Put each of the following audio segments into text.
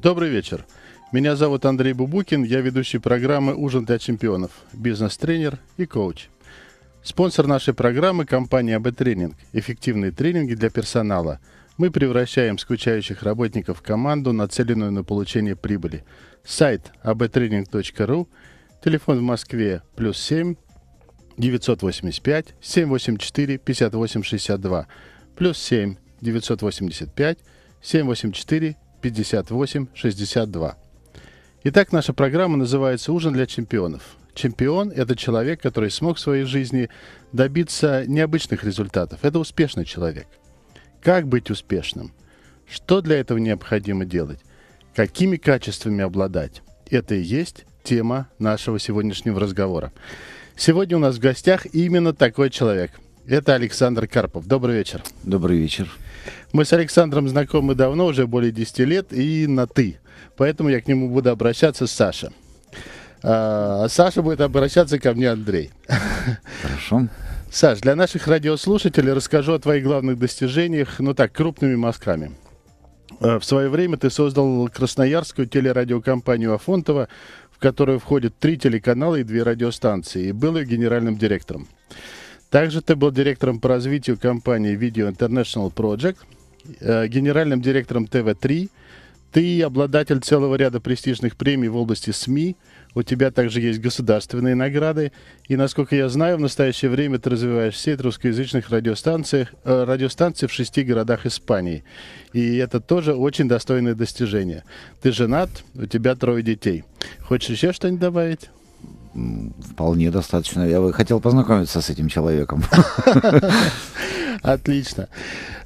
Добрый вечер. Меня зовут Андрей Бубукин, я ведущий программы «Ужин для чемпионов», бизнес-тренер и коуч. Спонсор нашей программы – компания АБ Тренинг. Эффективные тренинги для персонала. Мы превращаем скучающих работников в команду, нацеленную на получение прибыли. Сайт abtraining.ru, телефон в Москве плюс 7 985 784 5862 плюс 7 985 784 58 62. Итак, наша программа называется «Ужин для чемпионов». Чемпион – это человек, который смог в своей жизни добиться необычных результатов. Это успешный человек. Как быть успешным? Что для этого необходимо делать? Какими качествами обладать? Это и есть тема нашего сегодняшнего разговора. Сегодня у нас в гостях именно такой человек – это Александр Карпов. Добрый вечер. Добрый вечер. Мы с Александром знакомы давно, уже более 10 лет, и на «ты». Поэтому я к нему буду обращаться Саша. А, Саша будет обращаться ко мне Андрей. Хорошо. Саш, для наших радиослушателей расскажу о твоих главных достижениях, ну так, крупными мазками. А, в свое время ты создал красноярскую телерадиокомпанию Афонтова, в которую входят три телеканала и две радиостанции, и был ее генеральным директором. Также ты был директором по развитию компании Video International Project, э, генеральным директором ТВ-3. Ты обладатель целого ряда престижных премий в области СМИ. У тебя также есть государственные награды. И, насколько я знаю, в настоящее время ты развиваешь сеть русскоязычных радиостанций, э, радиостанций в шести городах Испании. И это тоже очень достойное достижение. Ты женат, у тебя трое детей. Хочешь еще что-нибудь добавить? вполне достаточно. Я бы хотел познакомиться с этим человеком. Отлично.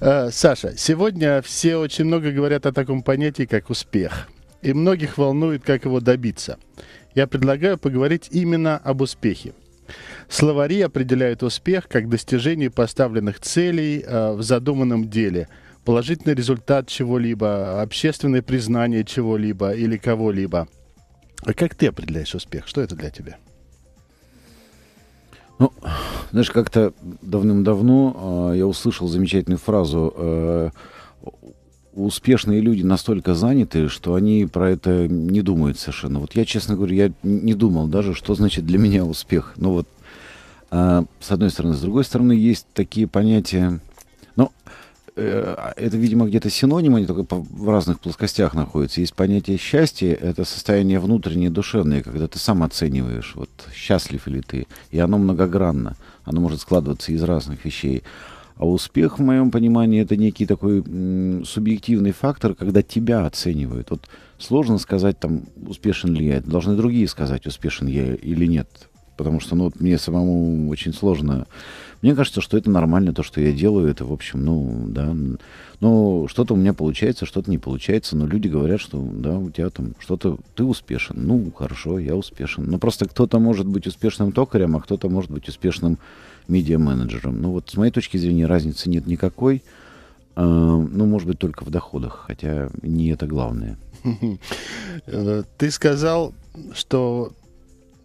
Э, Саша, сегодня все очень много говорят о таком понятии, как успех. И многих волнует, как его добиться. Я предлагаю поговорить именно об успехе. Словари определяют успех как достижение поставленных целей э, в задуманном деле, положительный результат чего-либо, общественное признание чего-либо или кого-либо – а как ты определяешь успех? Что это для тебя? Ну, знаешь, как-то давным-давно э, я услышал замечательную фразу. Э, успешные люди настолько заняты, что они про это не думают совершенно. Вот я, честно говорю, я не думал даже, что значит для меня успех. Ну вот, э, с одной стороны. С другой стороны, есть такие понятия, Э, это, видимо, где-то синонимы, они только в разных плоскостях находятся. Есть понятие счастья, это состояние внутреннее, душевное, когда ты сам оцениваешь, вот счастлив ли ты, и оно многогранно, оно может складываться из разных вещей. А успех, в моем понимании, это некий такой субъективный фактор, когда тебя оценивают. Вот сложно сказать, там, успешен ли я, должны другие сказать, успешен я или нет, потому что, ну, вот мне самому очень сложно мне кажется, что это нормально, то, что я делаю, это, в общем, ну, да. Но ну, что-то у меня получается, что-то не получается, но люди говорят, что, да, у тебя там что-то, ты успешен. Ну, хорошо, я успешен. Но просто кто-то может быть успешным токарем, а кто-то может быть успешным медиа-менеджером. Ну, вот с моей точки зрения разницы нет никакой. А, ну, может быть, только в доходах, хотя не это главное. Э, ты сказал, что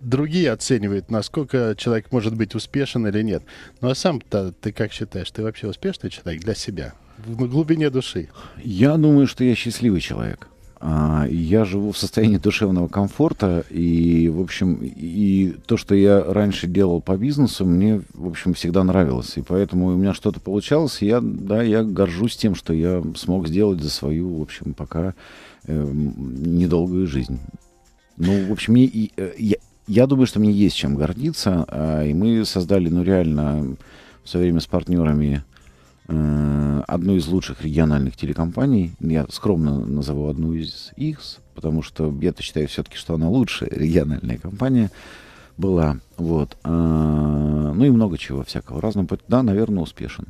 другие оценивают, насколько человек может быть успешен или нет. Ну а сам-то ты как считаешь, ты вообще успешный человек для себя? В глубине души. Я думаю, что я счастливый человек. А, я живу в состоянии душевного комфорта, и, в общем, и то, что я раньше делал по бизнесу, мне, в общем, всегда нравилось. И поэтому у меня что-то получалось, и я, да, я горжусь тем, что я смог сделать за свою, в общем, пока э, недолгую жизнь. Ну, в общем, э, я, я, я думаю, что мне есть чем гордиться. А, и мы создали, ну, реально, в свое время с партнерами э, одну из лучших региональных телекомпаний. Я скромно назову одну из их, потому что я-то считаю все-таки, что она лучшая региональная компания была. Вот. А, ну и много чего всякого разного. Да, наверное, успешен.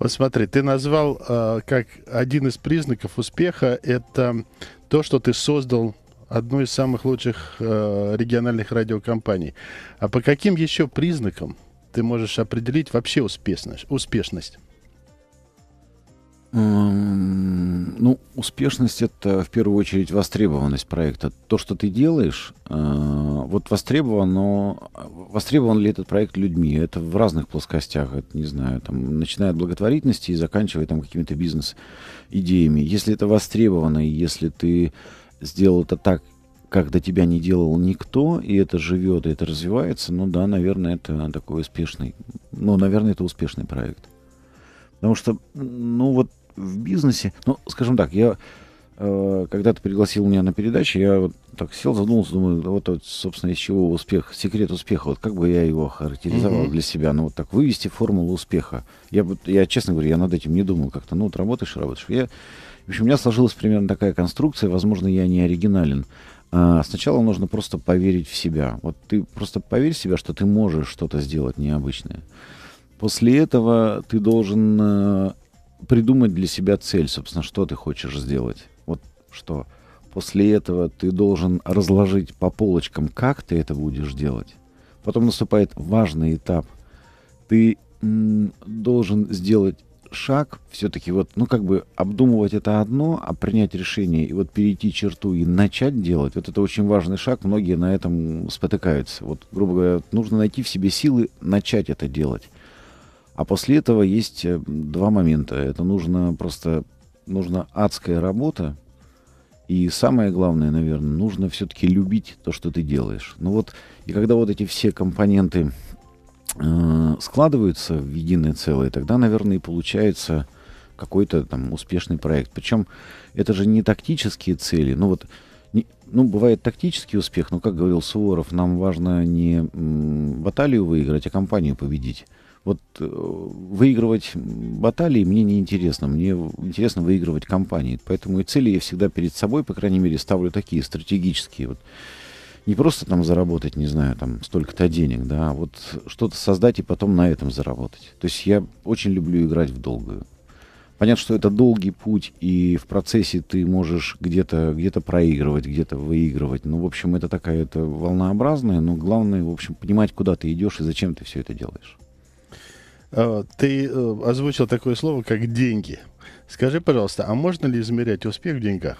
Вот смотри, ты назвал а, как один из признаков успеха это то, что ты создал одной из самых лучших э, региональных радиокомпаний. А по каким еще признакам ты можешь определить вообще успешность? успешность? Эм, ну, успешность это в первую очередь востребованность проекта. То, что ты делаешь, э, вот востребовано, востребован ли этот проект людьми? Это в разных плоскостях, это не знаю, там, начиная от благотворительности и заканчивая там какими-то бизнес-идеями. Если это востребовано, если ты сделал это так, как до тебя не делал никто, и это живет, и это развивается, ну да, наверное, это такой успешный, ну, наверное, это успешный проект. Потому что, ну вот в бизнесе, ну, скажем так, я э, когда ты пригласил меня на передачу, я вот так сел, задумался, думаю, вот, вот собственно, из чего успех, секрет успеха, вот как бы я его характеризовал mm-hmm. для себя, ну вот так, вывести формулу успеха. Я, я, честно говоря, я над этим не думал как-то, ну вот работаешь, работаешь. Я в общем, у меня сложилась примерно такая конструкция, возможно, я не оригинален. А сначала нужно просто поверить в себя. Вот ты просто поверь в себя, что ты можешь что-то сделать необычное. После этого ты должен э, придумать для себя цель, собственно, что ты хочешь сделать. Вот что. После этого ты должен разложить по полочкам, как ты это будешь делать. Потом наступает важный этап. Ты должен сделать шаг все-таки вот, ну как бы обдумывать это одно, а принять решение и вот перейти черту и начать делать, вот это очень важный шаг, многие на этом спотыкаются. Вот, грубо говоря, нужно найти в себе силы начать это делать. А после этого есть э, два момента. Это нужно просто, нужна адская работа, и самое главное, наверное, нужно все-таки любить то, что ты делаешь. Ну вот, и когда вот эти все компоненты Э, складываются в единое целое, тогда, наверное, и получается какой-то там успешный проект. Причем это же не тактические цели. Ну вот, не, ну бывает тактический успех, но, как говорил Суворов, нам важно не баталию выиграть, а компанию победить. Вот э, выигрывать баталии мне не интересно, мне интересно выигрывать компании. Поэтому и цели я всегда перед собой, по крайней мере, ставлю такие стратегические. Вот не просто там заработать, не знаю, там столько-то денег, да, а вот что-то создать и потом на этом заработать. То есть я очень люблю играть в долгую. Понятно, что это долгий путь, и в процессе ты можешь где-то где проигрывать, где-то выигрывать. Ну, в общем, это такая это волнообразная, но главное, в общем, понимать, куда ты идешь и зачем ты все это делаешь. А, ты э, озвучил такое слово, как деньги. Скажи, пожалуйста, а можно ли измерять успех в деньгах?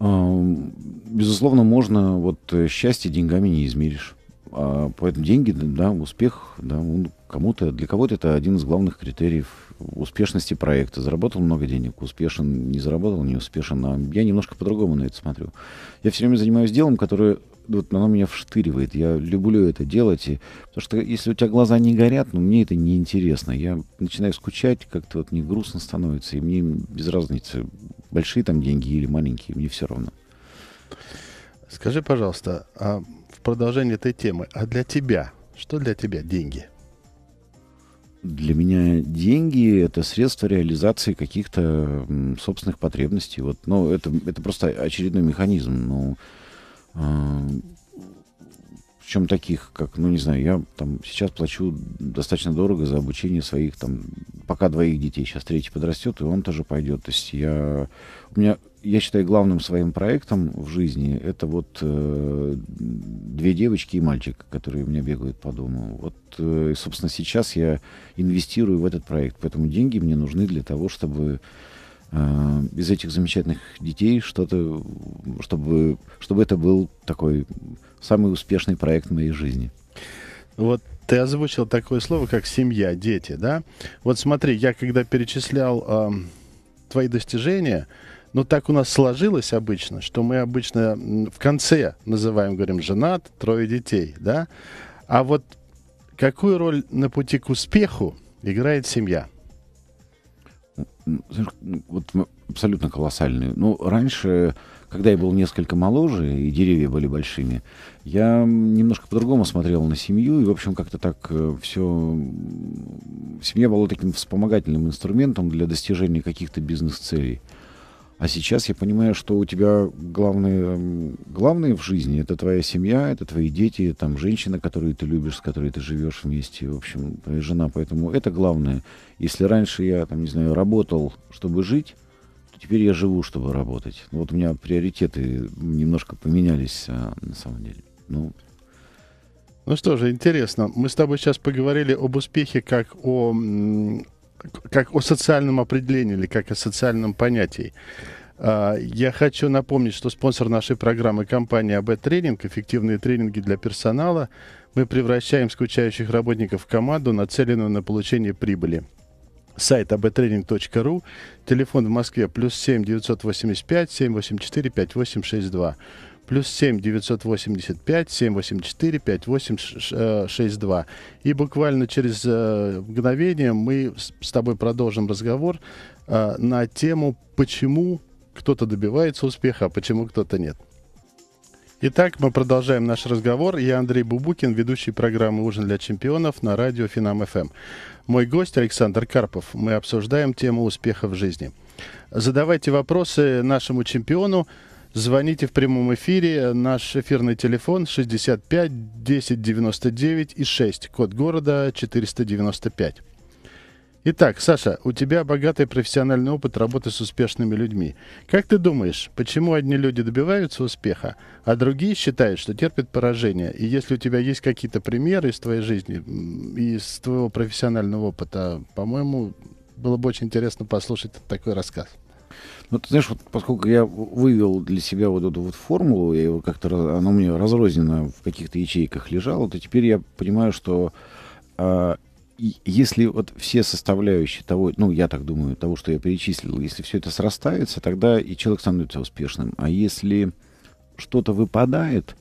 Безусловно, можно, вот э, счастье деньгами не измеришь. А, поэтому деньги, да, успех, да, кому-то, для кого-то это один из главных критериев успешности проекта. Заработал много денег, успешен, не заработал, не успешен. А я немножко по-другому на это смотрю. Я все время занимаюсь делом, которое вот оно меня вштыривает. Я люблю это делать. И, потому что если у тебя глаза не горят, ну, мне это неинтересно. Я начинаю скучать, как-то вот мне грустно становится, и мне без разницы, большие там деньги или маленькие, мне все равно. Скажи, пожалуйста, а в продолжение этой темы, а для тебя, что для тебя деньги? Для меня деньги — это средство реализации каких-то собственных потребностей. Вот, ну, это, это просто очередной механизм. Ну, а, причем таких, как, ну не знаю, я там сейчас плачу достаточно дорого за обучение своих там, пока двоих детей, сейчас третий подрастет, и он тоже пойдет. То есть я, у меня, я считаю, главным своим проектом в жизни это вот э, две девочки и мальчик, которые у меня бегают по дому. Вот, э, собственно, сейчас я инвестирую в этот проект, поэтому деньги мне нужны для того, чтобы э, из этих замечательных детей что-то, чтобы, чтобы это был такой самый успешный проект в моей жизни. Вот ты озвучил такое слово, как семья, дети, да? Вот смотри, я когда перечислял э, твои достижения, но ну, так у нас сложилось обычно, что мы обычно в конце называем, говорим, женат, трое детей, да? А вот какую роль на пути к успеху играет семья? Вот абсолютно колоссальную. Ну, раньше когда я был несколько моложе, и деревья были большими, я немножко по-другому смотрел на семью, и, в общем, как-то так э, все... Семья была таким вспомогательным инструментом для достижения каких-то бизнес-целей. А сейчас я понимаю, что у тебя главное, главное в жизни — это твоя семья, это твои дети, там женщина, которую ты любишь, с которой ты живешь вместе, в общем, твоя жена. Поэтому это главное. Если раньше я, там, не знаю, работал, чтобы жить, теперь я живу, чтобы работать. Ну, вот у меня приоритеты немножко поменялись, а, на самом деле. Ну, ну что же, интересно. Мы с тобой сейчас поговорили об успехе как о, как о социальном определении или как о социальном понятии. А, я хочу напомнить, что спонсор нашей программы – компания АБ Тренинг. Эффективные тренинги для персонала. Мы превращаем скучающих работников в команду, нацеленную на получение прибыли сайт abtraining.ru, телефон в Москве плюс 7 985 784 5862 плюс 7 985 784 5862. И буквально через э, мгновение мы с тобой продолжим разговор э, на тему, почему кто-то добивается успеха, а почему кто-то нет. Итак, мы продолжаем наш разговор. Я Андрей Бубукин, ведущий программы «Ужин для чемпионов» на радио «Финам-ФМ». Мой гость Александр Карпов. Мы обсуждаем тему успеха в жизни. Задавайте вопросы нашему чемпиону. Звоните в прямом эфире. Наш эфирный телефон 65 10 99 и 6. Код города 495. Итак, Саша, у тебя богатый профессиональный опыт работы с успешными людьми. Как ты думаешь, почему одни люди добиваются успеха, а другие считают, что терпят поражение? И если у тебя есть какие-то примеры из твоей жизни из твоего профессионального опыта, по-моему, было бы очень интересно послушать такой рассказ. Ну, ты знаешь, вот поскольку я вывел для себя вот эту вот формулу, я его как-то, она у меня разрознена в каких-то ячейках лежала, то теперь я понимаю, что а, если вот все составляющие того, ну, я так думаю, того, что я перечислил, если все это срастается, тогда и человек становится успешным. А если что-то выпадает,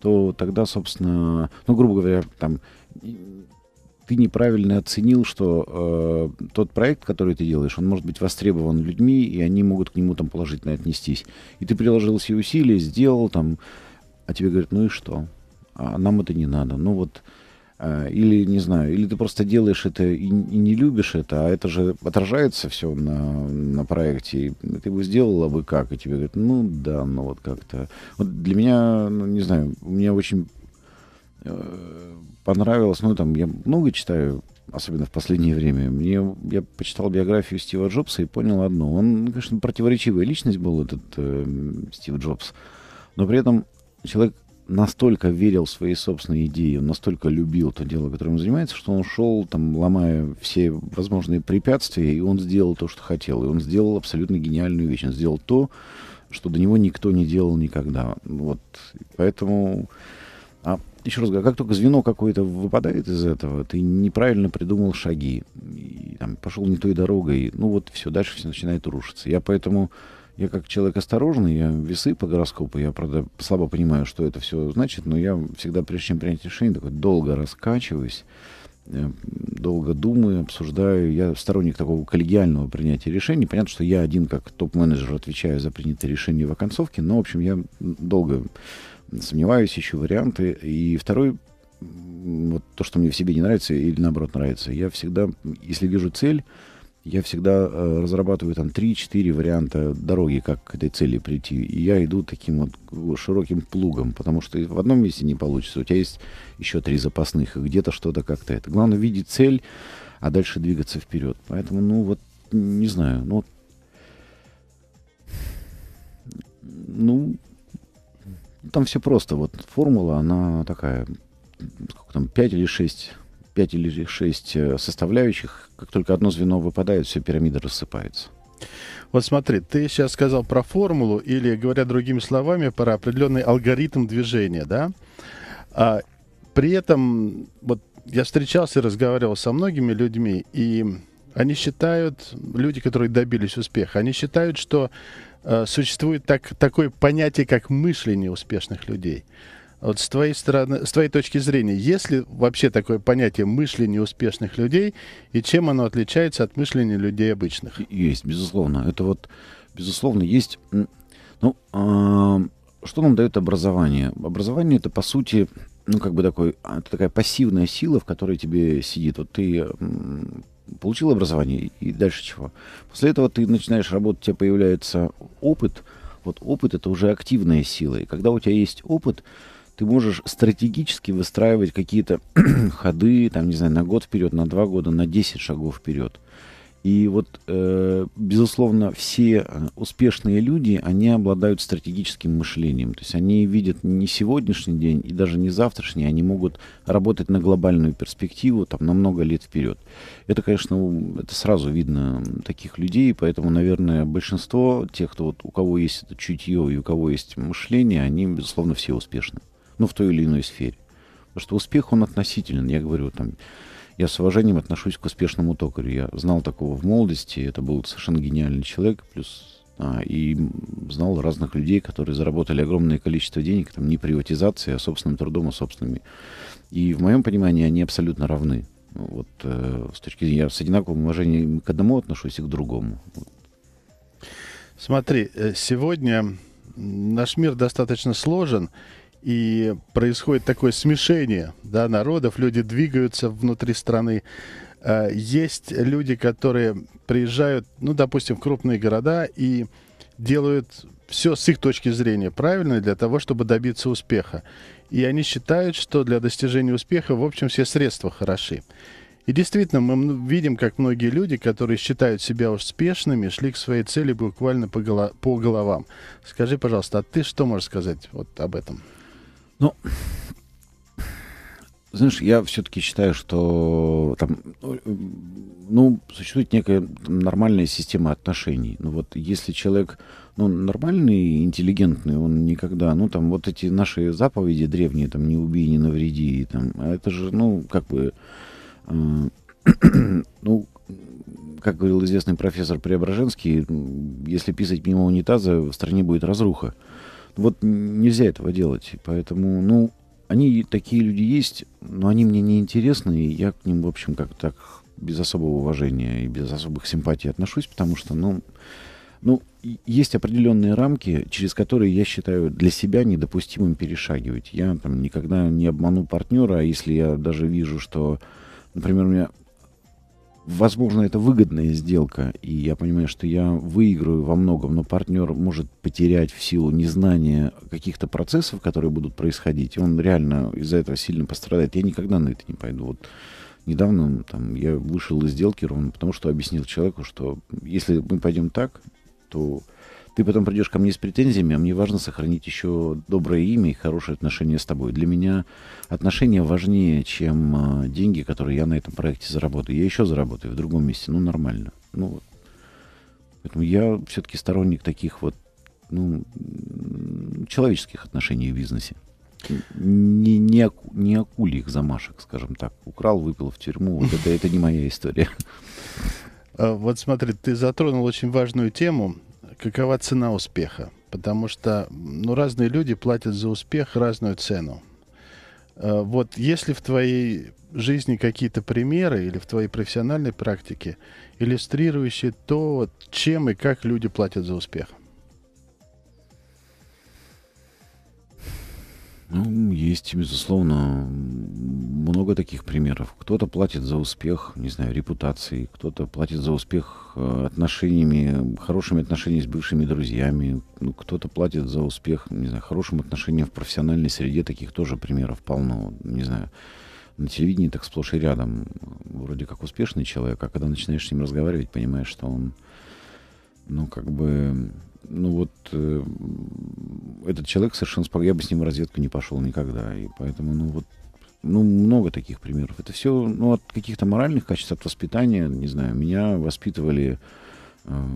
то тогда, собственно, ну, грубо говоря, там, ты неправильно оценил, что э, тот проект, который ты делаешь, он может быть востребован людьми, и они могут к нему там положительно отнестись. И ты приложил все усилия, сделал там, а тебе говорят, ну и что? А нам это не надо. Ну вот, Э, или не знаю, или ты просто делаешь это и, и не любишь это, а это же отражается все на, на проекте, и ты бы сделала бы как, и тебе говорят, ну да, ну вот как-то. Вот для меня, ну не знаю, мне очень э, понравилось, ну там я много читаю, особенно в последнее время, мне, я почитал биографию Стива Джобса и понял одно, он, конечно, противоречивая личность был, этот э, Стив Джобс, но при этом человек настолько верил в свои собственные идеи, он настолько любил то дело, которым он занимается, что он шел, там, ломая все возможные препятствия, и он сделал то, что хотел. И он сделал абсолютно гениальную вещь. Он сделал то, что до него никто не делал никогда. Вот. Поэтому... А еще раз говорю, как только звено какое-то выпадает из этого, ты неправильно придумал шаги, и, там, пошел не той дорогой, ну вот все, дальше все начинает рушиться. Я поэтому я как человек осторожный, я весы по гороскопу, я, правда, слабо понимаю, что это все значит, но я всегда, прежде чем принять решение, такой долго раскачиваюсь, э, долго думаю, обсуждаю. Я сторонник такого коллегиального принятия решений. Понятно, что я один, как топ-менеджер, отвечаю за принятые решения в оконцовке, но, в общем, я долго сомневаюсь, ищу варианты. И второй вот то, что мне в себе не нравится или наоборот нравится. Я всегда, если вижу цель, я всегда э, разрабатываю там 3-4 варианта дороги, как к этой цели прийти. И я иду таким вот э, широким плугом, потому что в одном месте не получится. У тебя есть еще три запасных, и где-то что-то как-то это. Главное видеть цель, а дальше двигаться вперед. Поэтому, ну вот, не знаю, ну, ну, там все просто. Вот формула, она такая, сколько там, 5 или 6 Пять или шесть э, составляющих, как только одно звено выпадает, все, пирамида рассыпается. Вот смотри, ты сейчас сказал про формулу или, говоря другими словами, про определенный алгоритм движения, да? А, при этом, вот я встречался и разговаривал со многими людьми, и они считают, люди, которые добились успеха, они считают, что э, существует так, такое понятие, как мышление успешных людей. Вот с твоей стороны, с твоей точки зрения, есть ли вообще такое понятие мышления успешных людей и чем оно отличается от мышления людей обычных? Есть, безусловно. Это вот, безусловно, есть. Ну, а, что нам дает образование? Образование это по сути, ну как бы такой, а, это такая пассивная сила, в которой тебе сидит. Вот ты получил образование и дальше чего? После этого ты начинаешь работать, у тебя появляется опыт. Вот опыт это уже активная сила. И когда у тебя есть опыт, ты можешь стратегически выстраивать какие-то ходы, там, не знаю, на год вперед, на два года, на 10 шагов вперед. И вот, э, безусловно, все э, успешные люди, они обладают стратегическим мышлением. То есть они видят не сегодняшний день и даже не завтрашний, они могут работать на глобальную перспективу там, на много лет вперед. Это, конечно, это сразу видно таких людей, поэтому, наверное, большинство тех, кто вот, у кого есть это чутье и у кого есть мышление, они, безусловно, все успешны ну, в той или иной сфере. Потому что успех, он относителен. Я говорю, там, я с уважением отношусь к успешному токарю. Я знал такого в молодости, это был совершенно гениальный человек, плюс а, и знал разных людей, которые заработали огромное количество денег, там, не приватизацией, а собственным трудом, а собственными. И в моем понимании они абсолютно равны. Вот э, с точки зрения, я с одинаковым уважением к одному отношусь и к другому. Вот. Смотри, э, сегодня наш мир достаточно сложен, и происходит такое смешение да, народов, люди двигаются внутри страны. А, есть люди, которые приезжают, ну, допустим, в крупные города и делают все с их точки зрения правильно для того, чтобы добиться успеха. И они считают, что для достижения успеха, в общем, все средства хороши. И действительно, мы видим, как многие люди, которые считают себя успешными, шли к своей цели буквально по, голо по головам. Скажи, пожалуйста, а ты что можешь сказать вот об этом? Ну, знаешь, я все-таки считаю, что там, ну, ну существует некая там, нормальная система отношений. Ну вот, если человек, ну, нормальный, интеллигентный, он никогда, ну, там, вот эти наши заповеди древние, там, не убей, не навреди, там, а это же, ну, как бы, э, ну, как говорил известный профессор Преображенский, если писать мимо унитаза, в стране будет разруха. Вот нельзя этого делать. Поэтому, ну, они такие люди есть, но они мне не интересны, и я к ним, в общем, как так без особого уважения и без особых симпатий отношусь, потому что, ну, ну, есть определенные рамки, через которые я считаю для себя недопустимым перешагивать. Я там никогда не обману партнера, а если я даже вижу, что, например, у меня возможно, это выгодная сделка, и я понимаю, что я выиграю во многом, но партнер может потерять в силу незнания каких-то процессов, которые будут происходить, и он реально из-за этого сильно пострадает. Я никогда на это не пойду. Вот недавно там, я вышел из сделки ровно потому, что объяснил человеку, что если мы пойдем так, то ты потом придешь ко мне с претензиями, а мне важно сохранить еще доброе имя и хорошее отношение с тобой. Для меня отношения важнее, чем э, деньги, которые я на этом проекте заработаю. Я еще заработаю в другом месте, ну нормально. Ну, вот. Поэтому я все-таки сторонник таких вот ну, человеческих отношений в бизнесе. Не, не, аку, не акульих замашек, скажем так. Украл, выпил в тюрьму. Вот это, это не моя история. А, вот смотри, ты затронул очень важную тему какова цена успеха. Потому что ну, разные люди платят за успех разную цену. Э, вот если в твоей жизни какие-то примеры или в твоей профессиональной практике, иллюстрирующие то, чем и как люди платят за успех – Ну, есть, безусловно, много таких примеров. Кто-то платит за успех, не знаю, репутацией, кто-то платит за успех э, отношениями, хорошими отношениями с бывшими друзьями, ну, кто-то платит за успех, не знаю, хорошим отношением в профессиональной среде, таких тоже примеров полно, не знаю. На телевидении так сплошь и рядом. Э, вроде как успешный человек, а когда начинаешь с ним разговаривать, понимаешь, что он, ну, как бы ну вот э, этот человек совершенно спокойно, я бы с ним в разведку не пошел никогда, и поэтому, ну вот, ну много таких примеров. Это все, ну от каких-то моральных качеств, от воспитания, не знаю, меня воспитывали э,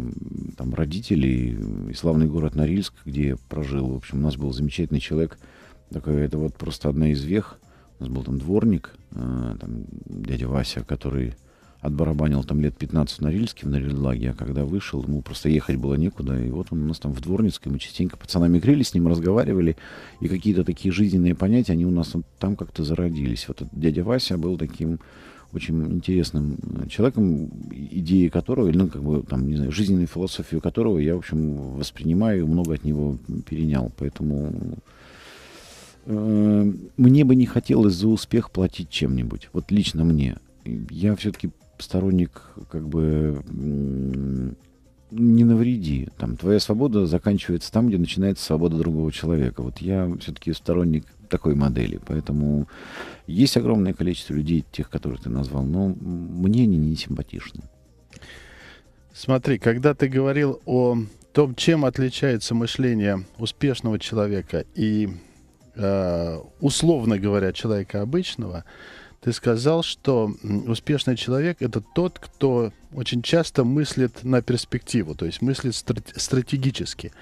там родители и славный город Норильск, где я прожил. В общем, у нас был замечательный человек, такой, это вот просто одна из вех. У нас был там дворник, э, там дядя Вася, который отбарабанил там лет 15 на Рильске, в Нарильлаге, а когда вышел, ему просто ехать было некуда, и вот он у нас там в Дворницкой, мы частенько пацанами грели, с ним разговаривали, и какие-то такие жизненные понятия, они у нас там как-то зародились. Вот этот дядя Вася был таким очень интересным э, человеком, идеи которого, или, ну, как бы, там, не знаю, жизненную философию которого я, в общем, воспринимаю, много от него перенял, поэтому э, мне бы не хотелось за успех платить чем-нибудь. Вот лично мне. Я все-таки сторонник как бы не навреди. Там твоя свобода заканчивается там, где начинается свобода другого человека. Вот я все-таки сторонник такой модели. Поэтому есть огромное количество людей, тех, которых ты назвал, но мне они не симпатичны. Смотри, когда ты говорил о том, чем отличается мышление успешного человека и, э, условно говоря, человека обычного, ты сказал, что успешный человек – это тот, кто очень часто мыслит на перспективу, то есть мыслит страт- стратегически.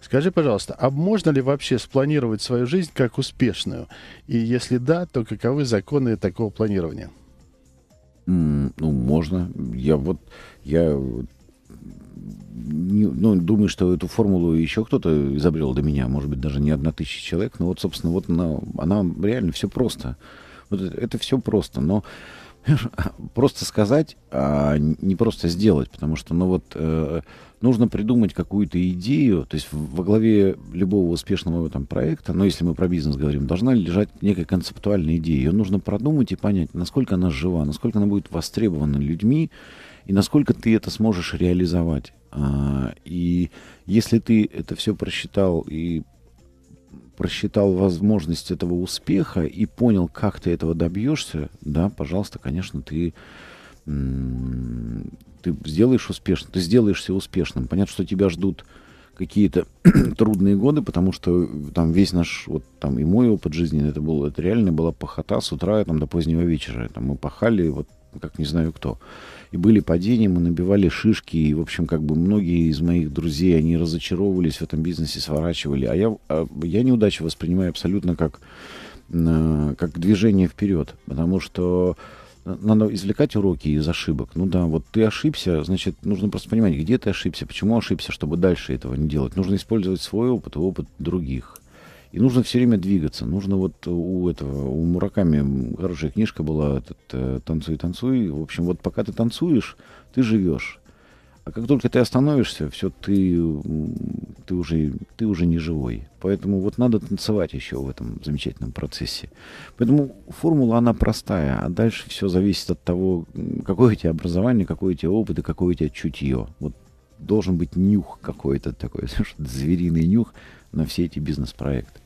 Скажи, пожалуйста, а можно ли вообще спланировать свою жизнь как успешную? И если да, то каковы законы такого планирования? ну, можно. Я вот, я не, ну, думаю, что эту формулу еще кто-то изобрел до меня, может быть, даже не одна тысяча человек, но вот, собственно, вот она, она реально все просто. Вот это, все просто, но просто сказать, а не просто сделать, потому что, ну вот, э, нужно придумать какую-то идею, то есть во главе любого успешного там проекта, но ну, если мы про бизнес говорим, должна лежать некая концептуальная идея. Ее нужно продумать и понять, насколько она жива, насколько она будет востребована людьми, и насколько ты это сможешь реализовать. А, и если ты это все просчитал и просчитал возможность этого успеха и понял, как ты этого добьешься, да, пожалуйста, конечно, ты ты сделаешь успешно, ты сделаешься успешным. Понятно, что тебя ждут какие-то трудные годы, потому что там весь наш, вот там и мой опыт жизни, это было, это реально была похота с утра там до позднего вечера. Там мы пахали, вот как не знаю кто и были падения, мы набивали шишки, и, в общем, как бы многие из моих друзей, они разочаровывались в этом бизнесе, сворачивали. А я, а я неудачу воспринимаю абсолютно как, э, как движение вперед, потому что э, надо извлекать уроки из ошибок. Ну да, вот ты ошибся, значит, нужно просто понимать, где ты ошибся, почему ошибся, чтобы дальше этого не делать. Нужно использовать свой опыт и опыт других. И нужно все время двигаться. Нужно вот у этого, у Мураками хорошая книжка была, этот, э, «Танцуй, танцуй». В общем, вот пока ты танцуешь, ты живешь. А как только ты остановишься, все, ты, ты, уже, ты уже не живой. Поэтому вот надо танцевать еще в этом замечательном процессе. Поэтому формула, она простая, а дальше все зависит от того, какое у тебя образование, какой у тебя опыт и какое у тебя чутье. Вот должен быть нюх какой-то такой, звериный нюх на все эти бизнес-проекты.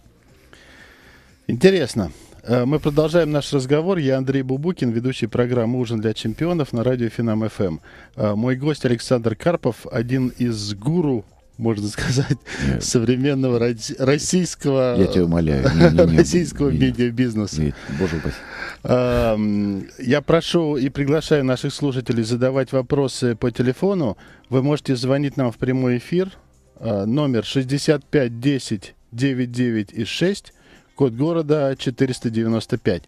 Интересно. Э, мы продолжаем наш разговор. Я Андрей Бубукин, ведущий программы «Ужин для чемпионов» на радио Финам ФМ. Эм». Э, мой гость Александр Карпов, один из гуру можно сказать, Нет. современного российского... Я тебя умоляю. Не, не, не, российского медиабизнеса. Нет, боже упаси. Эм, я прошу и приглашаю наших слушателей задавать вопросы по телефону. Вы можете звонить нам в прямой эфир. Э, номер 65 10 99 и 6 код города 495.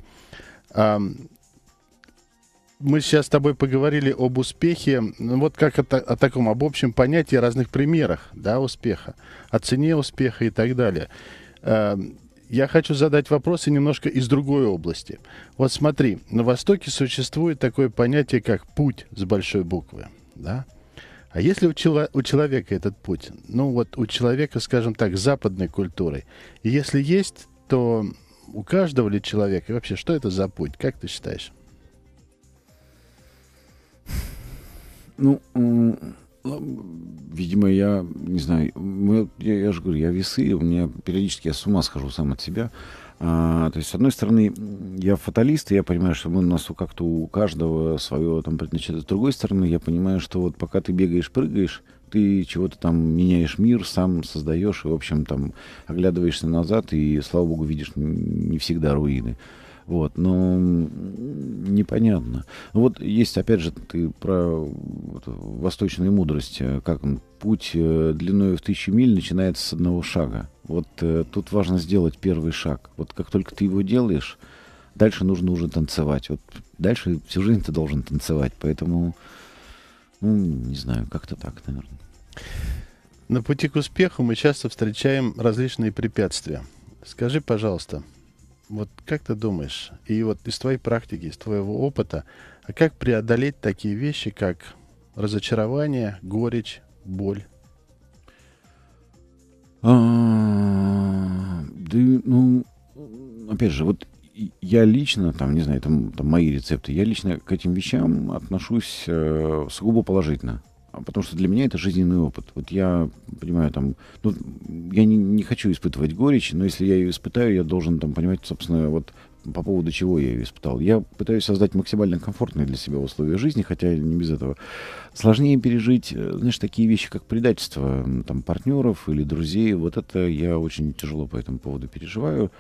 Мы сейчас с тобой поговорили об успехе, ну, вот как о, о таком, об общем понятии, разных примерах, да, успеха, о цене успеха и так далее. Я хочу задать вопросы немножко из другой области. Вот смотри, на Востоке существует такое понятие, как путь с большой буквы, да? А если у, чело у человека этот путь, ну вот у человека, скажем так, западной культуры, если есть то у каждого ли человека? И вообще, что это за путь? Как ты считаешь? Ну, ну видимо, я не знаю, мы, я, я же говорю, я весы, у меня периодически я с ума схожу сам от себя. А, то есть, с одной стороны, я фаталист, и я понимаю, что мы, у нас как-то у каждого свое там предначертание. С другой стороны, я понимаю, что вот пока ты бегаешь, прыгаешь, ты чего-то там меняешь мир, сам создаешь, и, в общем, там оглядываешься назад, и, слава богу, видишь не всегда руины. Вот, но непонятно. Вот есть, опять же, ты про вот, восточные мудрости, э, как путь э, длиной в тысячу миль начинается с одного шага. Вот э, тут важно сделать первый шаг. Вот как только ты его делаешь, дальше нужно уже танцевать. Вот дальше всю жизнь ты должен танцевать, поэтому, ну, не знаю, как-то так, наверное. На пути к успеху мы часто встречаем различные препятствия. Скажи, пожалуйста, вот как ты думаешь, и вот из твоей практики, из твоего опыта, а как преодолеть такие вещи, как разочарование, горечь, боль? А, да, ну, опять же, вот я лично, там, не знаю, там, мои рецепты, я лично к этим вещам отношусь э, сугубо положительно. А потому что для меня это жизненный опыт. Вот я понимаю, там, ну, я не, не хочу испытывать горечь, но если я ее испытаю, я должен там понимать, собственно, вот по поводу чего я ее испытал. Я пытаюсь создать максимально комфортные для себя условия жизни, хотя не без этого. Сложнее пережить, э, знаешь, такие вещи, как предательство там, партнеров или друзей. Вот это я очень тяжело по этому поводу переживаю.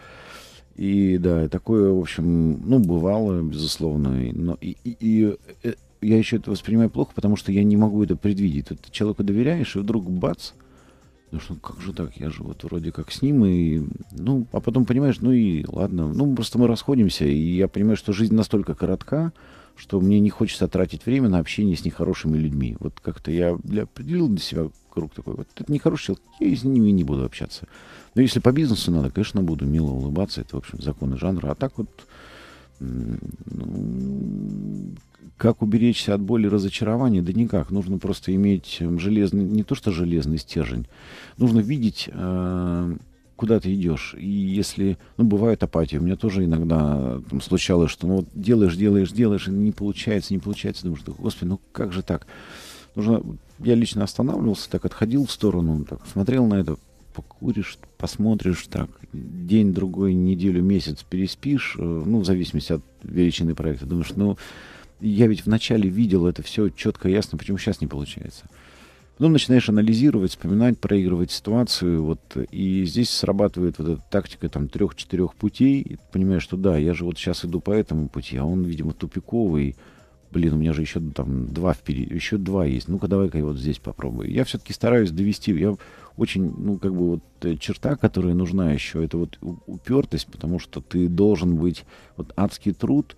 И да, такое, в общем, ну, бывало, безусловно. Но и, и, и э, я еще это воспринимаю плохо, потому что я не могу это предвидеть. Тут ты человеку доверяешь, и вдруг бац, ну что, как же так, я же вот вроде как с ним, и, ну, а потом понимаешь, ну и ладно, ну просто мы расходимся, и я понимаю, что жизнь настолько коротка, что мне не хочется тратить время на общение с нехорошими людьми. Вот как-то я для, определил для себя круг такой, вот это нехороший человек, я с ними не буду общаться. Но если по бизнесу надо, конечно, буду мило улыбаться, это, в общем, законы жанра, а так вот как уберечься от боли и разочарования? Да никак. Нужно просто иметь железный, не то что железный стержень, нужно видеть, э, куда ты идешь. И если, ну, бывает апатия. У меня тоже иногда э, там, случалось, что ну, вот делаешь, делаешь, делаешь, и не получается, не получается. Думаешь, да, господи, ну как же так? Нужно... Я лично останавливался, так отходил в сторону, так смотрел на это, покуришь, посмотришь так, день, другой, неделю, месяц переспишь, э, ну, в зависимости от величины проекта. Думаешь, ну, я ведь вначале видел это все четко ясно, почему сейчас не получается. Потом начинаешь анализировать, вспоминать, проигрывать ситуацию, вот, и здесь срабатывает вот эта тактика там трех-четырех путей, и ты понимаешь, что да, я же вот сейчас иду по этому пути, а он, видимо, тупиковый, блин, у меня же еще там два впереди, еще два есть, ну-ка давай-ка я вот здесь попробую. Я все-таки стараюсь довести, я очень, ну, как бы вот э, черта, которая нужна еще, это вот упертость, потому что ты должен быть, вот адский труд,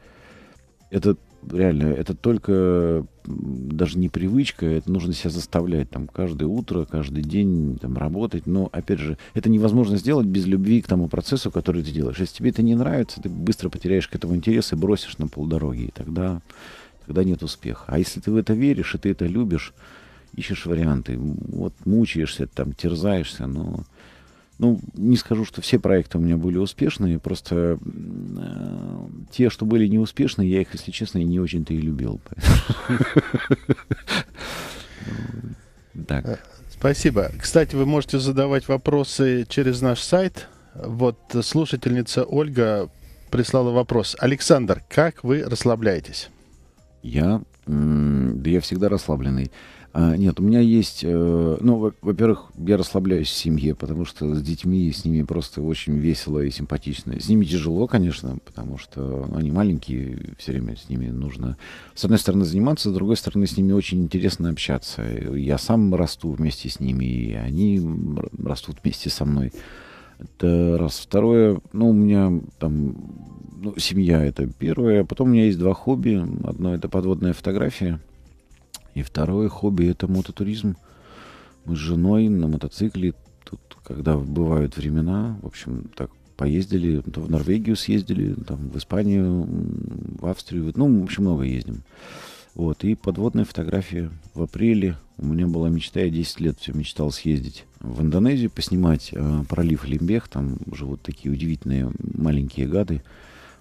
это реально, это только даже не привычка, это нужно себя заставлять там каждое утро, каждый день там работать, но опять же, это невозможно сделать без любви к тому процессу, который ты делаешь. Если тебе это не нравится, ты быстро потеряешь к этому интерес и бросишь на полдороги, и тогда, тогда нет успеха. А если ты в это веришь и ты это любишь, ищешь варианты, вот мучаешься, там, терзаешься, но... Ну, не скажу, что все проекты у меня были успешные, просто э, те, что были неуспешные, я их, если честно, и не очень-то и любил. Так. Э, спасибо. Кстати, вы можете задавать вопросы через наш сайт. Вот слушательница Ольга прислала вопрос. Александр, как вы расслабляетесь? Я? Да я всегда расслабленный. А, нет, у меня есть... Э, ну, во-первых, я расслабляюсь в семье, потому что с детьми, с ними просто очень весело и симпатично. С ними тяжело, конечно, потому что ну, они маленькие, все время с ними нужно, с одной стороны, заниматься, с другой стороны, с ними очень интересно общаться. Я сам расту вместе с ними, и они растут вместе со мной. Это раз. Второе, ну, у меня там ну, семья это первое. Потом у меня есть два хобби. Одно это подводная фотография — и второе хобби – это мототуризм. Мы с женой на мотоцикле, тут, когда бывают времена, в общем, так поездили, то в Норвегию съездили, там, в Испанию, в Австрию, ну, в общем, много ездим. Вот, и подводная фотография в апреле. У меня была мечта, я 10 лет все мечтал съездить в Индонезию, поснимать э, пролив Лимбех. Там живут такие удивительные маленькие гады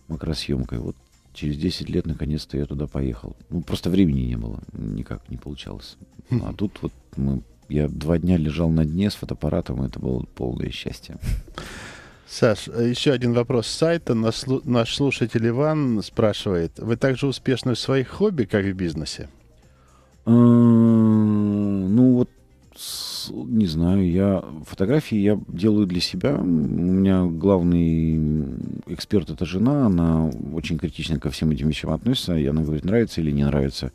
макросъемкой. Вот Через 10 лет наконец-то я туда поехал. Ну, просто времени не было, никак не получалось. А тут вот мы, я два дня лежал на дне с фотоаппаратом, и это было полное счастье. Саш, э, еще один вопрос с сайта. Наш слушатель Иван спрашивает, вы также успешны в своих хобби, как и в бизнесе? не знаю, я фотографии я делаю для себя. У меня главный эксперт это жена, она очень критично ко всем этим вещам относится, и она говорит, нравится или не нравится.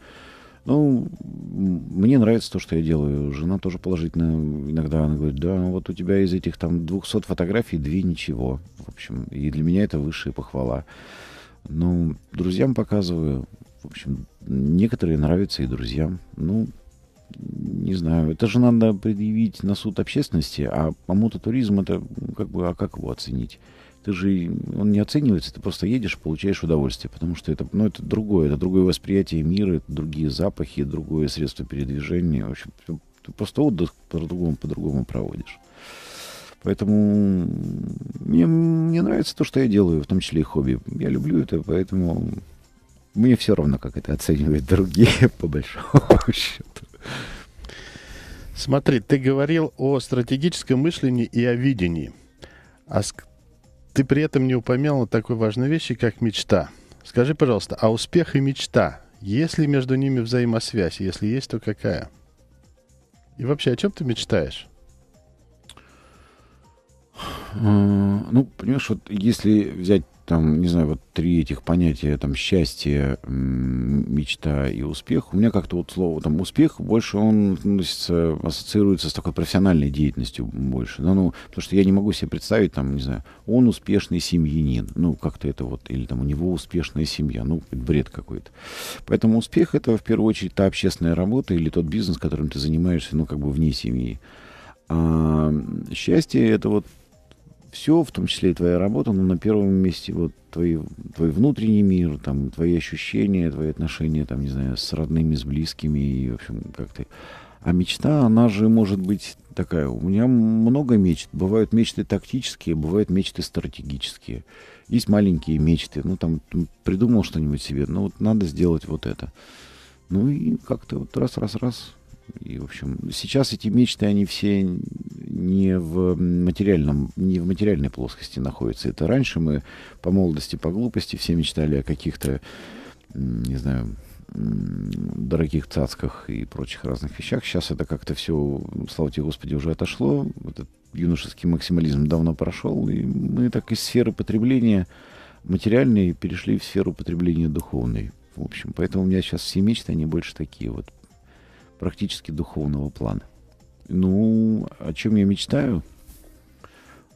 Ну, мне нравится то, что я делаю. Жена тоже положительно иногда она говорит, да, ну вот у тебя из этих там 200 фотографий две ничего. В общем, и для меня это высшая похвала. Ну, друзьям показываю. В общем, некоторые нравятся и друзьям. Ну, не знаю, это же надо предъявить на суд общественности, а, а мототуризм это ну, как бы, а как его оценить? Ты же, он не оценивается, ты просто едешь, получаешь удовольствие, потому что это, ну, это другое, это другое восприятие мира, это другие запахи, другое средство передвижения, в общем, ты просто отдых по-другому, по-другому проводишь. Поэтому мне, мне нравится то, что я делаю, в том числе и хобби. Я люблю это, поэтому мне все равно, как это оценивают другие, по большому счету. Смотри, ты говорил о стратегическом мышлении и о видении. А ты при этом не упомянул такой важной вещи, как мечта. Скажи, пожалуйста, а успех и мечта, есть ли между ними взаимосвязь? Если есть, то какая? И вообще, о чем ты мечтаешь? Ну, понимаешь, вот если взять там, не знаю, вот три этих понятия, там, счастье, мечта и успех, у меня как-то вот слово, там, успех больше, он относится, ассоциируется с такой профессиональной деятельностью больше, да, ну, потому что я не могу себе представить, там, не знаю, он успешный семьянин, ну, как-то это вот, или там, у него успешная семья, ну, бред какой-то. Поэтому успех — это, в первую очередь, та общественная работа или тот бизнес, которым ты занимаешься, ну, как бы вне семьи. А счастье — это вот все, в том числе и твоя работа, но на первом месте вот твой твой внутренний мир, там, твои ощущения, твои отношения, там, не знаю, с родными, с близкими, и, в общем, как ты... А мечта, она же может быть такая. У меня много мечт. Бывают мечты тактические, бывают мечты стратегические. Есть маленькие мечты. Ну, там, придумал что-нибудь себе. Ну, вот надо сделать вот это. Ну, и как-то вот раз-раз-раз и, в общем, сейчас эти мечты, они все не в, материальном, не в материальной плоскости находятся. Это раньше мы по молодости, по глупости все мечтали о каких-то, не знаю, дорогих цацках и прочих разных вещах. Сейчас это как-то все, слава тебе Господи, уже отошло. Этот юношеский максимализм давно прошел. И мы так из сферы потребления материальной перешли в сферу потребления духовной. В общем, поэтому у меня сейчас все мечты, они больше такие вот практически духовного плана. Ну, о чем я мечтаю?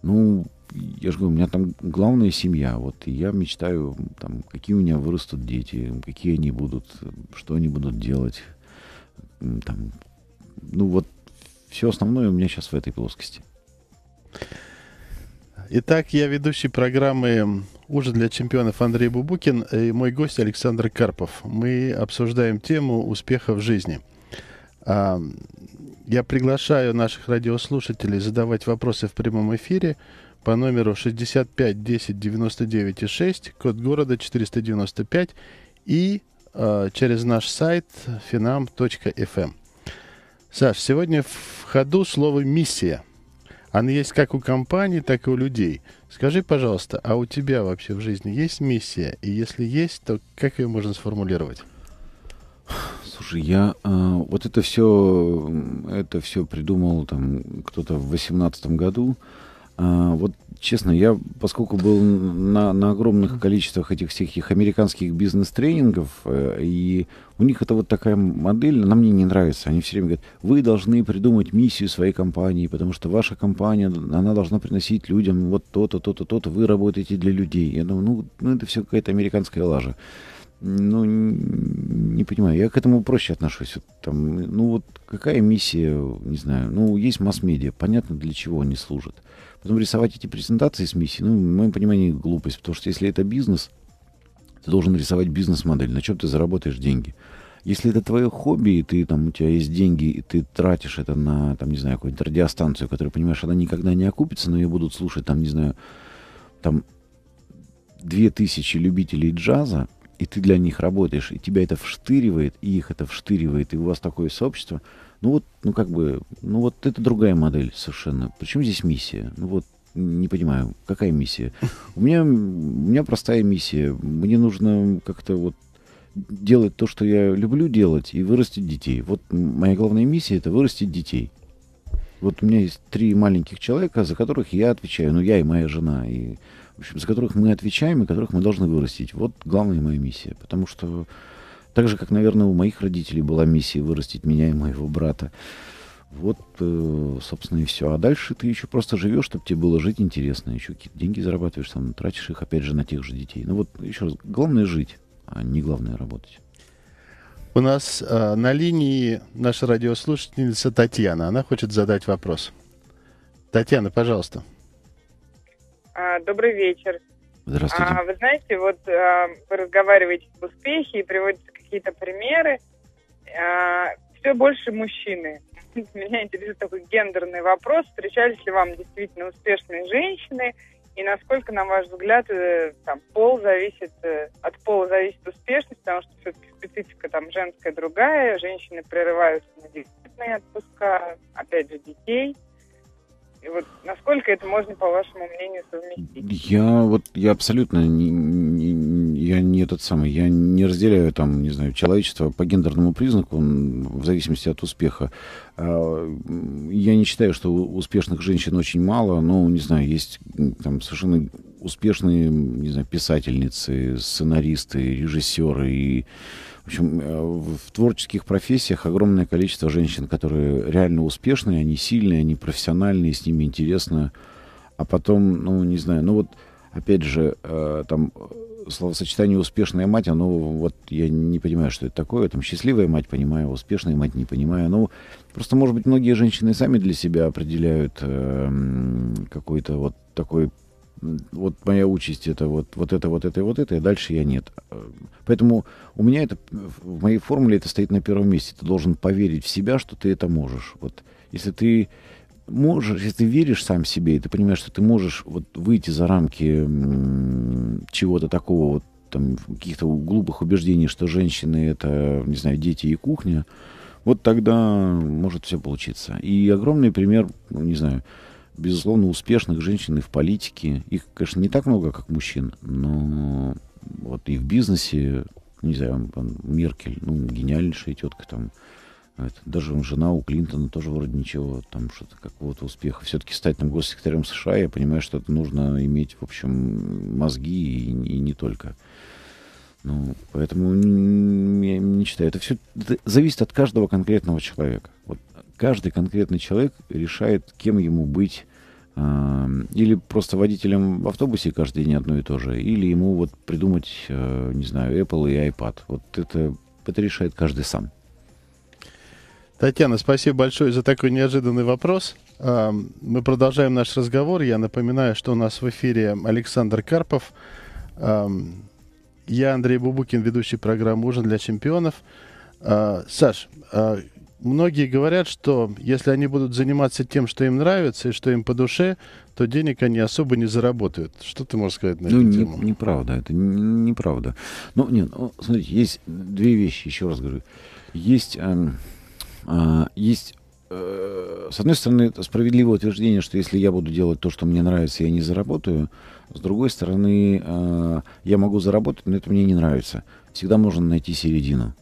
Ну, я же говорю, у меня там главная семья. Вот и я мечтаю, там, какие у меня вырастут дети, какие они будут, что они будут делать. Там, ну вот все основное у меня сейчас в этой плоскости. Итак, я ведущий программы «Ужин для чемпионов» Андрей Бубукин и мой гость Александр Карпов. Мы обсуждаем тему успеха в жизни – я приглашаю наших радиослушателей задавать вопросы в прямом эфире по номеру 65 10 99 и 6, код города 495 и а, через наш сайт finam.fm. Эм. Саш, сегодня в ходу слово «миссия». Она есть как у компаний, так и у людей. Скажи, пожалуйста, а у тебя вообще в жизни есть миссия? И если есть, то как ее можно сформулировать? Слушай, я э, вот это все, это все придумал там кто-то в восемнадцатом году. А, вот честно, я, поскольку был на, на огромных количествах этих всяких американских бизнес-тренингов, э, и у них это вот такая модель, она мне не нравится. Они все время говорят, вы должны придумать миссию своей компании, потому что ваша компания, она должна приносить людям вот то-то, то-то, то-то, вы работаете для людей. Я думаю, ну, ну это все какая-то американская лажа ну, не понимаю, я к этому проще отношусь. Там, ну вот какая миссия, не знаю, ну есть масс-медиа, понятно для чего они служат. Потом рисовать эти презентации с миссией, ну, в моем понимании, глупость, потому что если это бизнес, ты должен рисовать бизнес-модель, на чем ты заработаешь деньги. Если это твое хобби, и ты там, у тебя есть деньги, и ты тратишь это на, там, не знаю, какую-нибудь радиостанцию, которая, понимаешь, она никогда не окупится, но ее будут слушать, там, не знаю, там, две тысячи любителей джаза, и ты для них работаешь, и тебя это вштыривает, и их это вштыривает, и у вас такое сообщество, ну вот, ну как бы, ну вот это другая модель совершенно. Почему здесь миссия? Ну вот, не понимаю, какая миссия? У меня, у меня простая миссия. Мне нужно как-то вот делать то, что я люблю делать, и вырастить детей. Вот моя главная миссия — это вырастить детей. Вот у меня есть три маленьких человека, за которых я отвечаю. Ну, я и моя жена, и общем, за которых мы отвечаем и которых мы должны вырастить. Вот главная моя миссия. Потому что так же, как, наверное, у моих родителей была миссия вырастить меня и моего брата. Вот, э, собственно, и все. А дальше ты еще просто живешь, чтобы тебе было жить интересно. Еще какие-то деньги зарабатываешь, там, тратишь их, опять же, на тех же детей. Ну вот, еще раз, главное жить, а не главное работать. У нас э, на линии наша радиослушательница Татьяна. Она хочет задать вопрос. Татьяна, пожалуйста. А, добрый вечер. Здравствуйте. А, вы знаете, вот а, вы разговариваете об успехе и приводите какие-то примеры. А, все больше мужчины. Меня интересует такой гендерный вопрос. Встречались ли вам действительно успешные женщины? И насколько, на ваш взгляд, э, там, пол зависит, э, от пола зависит успешность, потому что все-таки специфика там женская другая, женщины прерываются на декретные отпуска, опять же, детей – и вот насколько это можно, по вашему мнению, совместить? Я вот, я абсолютно не, не, я не этот самый, я не разделяю там, не знаю, человечество по гендерному признаку, в зависимости от успеха. А, я не считаю, что успешных женщин очень мало, но, не знаю, есть там совершенно успешные, не знаю, писательницы, сценаристы, режиссеры и в общем, э, в творческих профессиях огромное количество женщин, которые реально успешные, они сильные, они профессиональные, с ними интересно. А потом, ну, не знаю, ну вот, опять же, э, там э, словосочетание «успешная мать», оно вот я не понимаю, что это такое. Там «счастливая мать» понимаю, «успешная мать» не понимаю. Ну, просто, может быть, многие женщины сами для себя определяют э, какой-то вот такой вот моя участь это вот, вот это, вот это и вот это, и дальше я нет. Поэтому у меня это, в моей формуле это стоит на первом месте. Ты должен поверить в себя, что ты это можешь. Вот если ты можешь, если ты веришь сам себе, и ты понимаешь, что ты можешь вот выйти за рамки чего-то такого вот там каких-то глупых убеждений, что женщины это, не знаю, дети и кухня, вот тогда может все получиться. И огромный пример, ну, не знаю, безусловно, успешных женщин и в политике. Их, конечно, не так много, как мужчин, но вот и в бизнесе, не знаю, Меркель, ну, гениальнейшая тетка там, это, даже жена у Клинтона тоже вроде ничего, там что-то какого-то успеха. Все-таки стать там госсекретарем США, я понимаю, что это нужно иметь, в общем, мозги и, и не только. Ну, поэтому я не считаю. Это все это зависит от каждого конкретного человека. Вот каждый конкретный человек решает, кем ему быть или просто водителям в автобусе каждый день одно и то же. Или ему вот придумать, э, не знаю, Apple и iPad. Вот это, это решает каждый сам. Татьяна, спасибо большое за такой неожиданный вопрос. Мы продолжаем наш разговор. Я напоминаю, что у нас в эфире Александр Карпов. Я Андрей Бубукин, ведущий программы «Ужин для чемпионов». А, Саш, а, многие говорят, что если они будут заниматься тем, что им нравится и что им по душе, то денег они особо не заработают. Что ты можешь сказать на ну, эту не, тему? Неправда, это неправда. Ну, не ну, нет, ну, смотрите, есть две вещи, еще раз говорю. Есть, э, э, есть э, с одной стороны, это справедливое утверждение, что если я буду делать то, что мне нравится, я не заработаю. С другой стороны, э, я могу заработать, но это мне не нравится. Всегда можно найти середину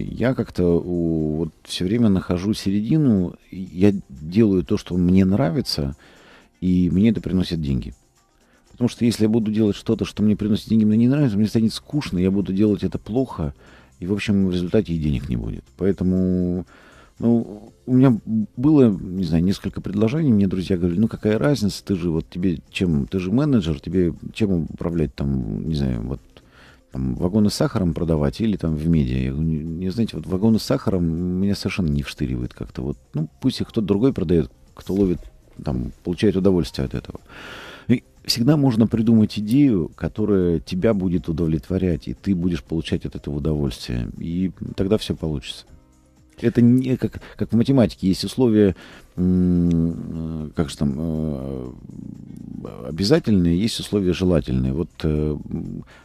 я как-то вот все время нахожу середину, я делаю то, что мне нравится, и мне это приносит деньги. Потому что если я буду делать что-то, что мне приносит деньги, мне не нравится, мне станет скучно, я буду делать это плохо, и, в общем, в результате и денег не будет. Поэтому, ну, у меня было, не знаю, несколько предложений, мне друзья говорили, ну, какая разница, ты же вот тебе, чем, ты же менеджер, тебе чем управлять там, не знаю, вот там, вагоны с сахаром продавать или там в медиа. Я говорю, не знаете, вот вагоны с сахаром меня совершенно не вштыривает как-то. Вот, ну, пусть их кто-то другой продает, кто ловит, там, получает удовольствие от этого. И всегда можно придумать идею, которая тебя будет удовлетворять, и ты будешь получать от этого удовольствие. И тогда все получится. Это не как, как в математике. Есть условия Э, как же там, э, обязательные, есть условия желательные. Вот э,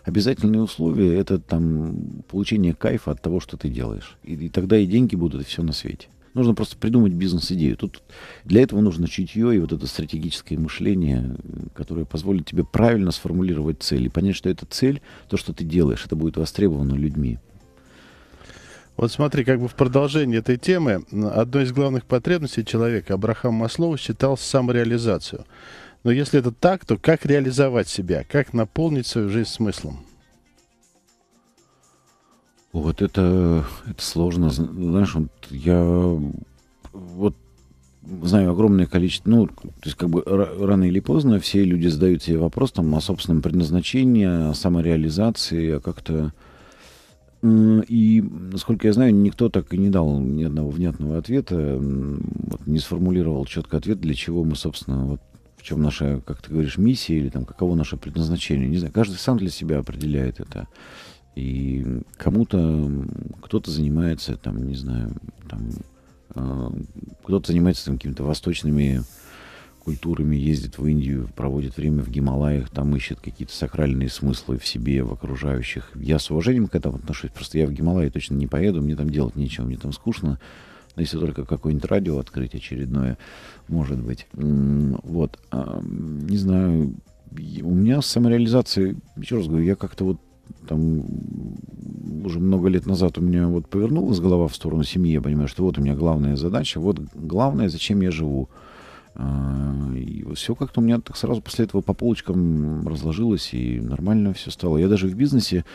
обязательные условия – это там получение кайфа от того, что ты делаешь. И, и тогда и деньги будут, и все на свете. Нужно просто придумать бизнес-идею. Тут для этого нужно чутье и вот это стратегическое мышление, которое позволит тебе правильно сформулировать цель и понять, что эта цель, то, что ты делаешь, это будет востребовано людьми. Вот смотри, как бы в продолжении этой темы, одной из главных потребностей человека Абрахам Маслоу считал самореализацию. Но если это так, то как реализовать себя? Как наполнить свою жизнь смыслом? Вот это, это сложно. Знаешь, вот я вот знаю огромное количество, ну, то есть как бы рано или поздно все люди задают себе вопрос там о собственном предназначении, о самореализации, о как-то... Э, и, насколько я знаю, никто так и не дал ни одного внятного ответа, вот, не сформулировал четко ответ, для чего мы, собственно, вот, в чем наша, как ты говоришь, миссия или там каково наше предназначение. Не знаю, каждый сам для себя определяет это. И кому-то, кто-то занимается, там, не знаю, там, а, кто-то занимается там, какими-то восточными культурами, ездит в Индию, проводит время в Гималаях, там ищет какие-то сакральные смыслы в себе, в окружающих. Я с уважением к этому отношусь, просто я в Гималаи точно не поеду, мне там делать нечего, мне там скучно. Но Если только какое-нибудь радио открыть очередное, может быть. Вот. А, не знаю, у меня с самореализацией, еще раз говорю, я как-то вот там уже много лет назад у меня вот повернулась голова в сторону семьи, я понимаю, что вот у меня главная задача, вот главное, зачем я живу. А, и все как-то у меня так сразу после этого по полочкам разложилось, и нормально все стало. Я даже в бизнесе,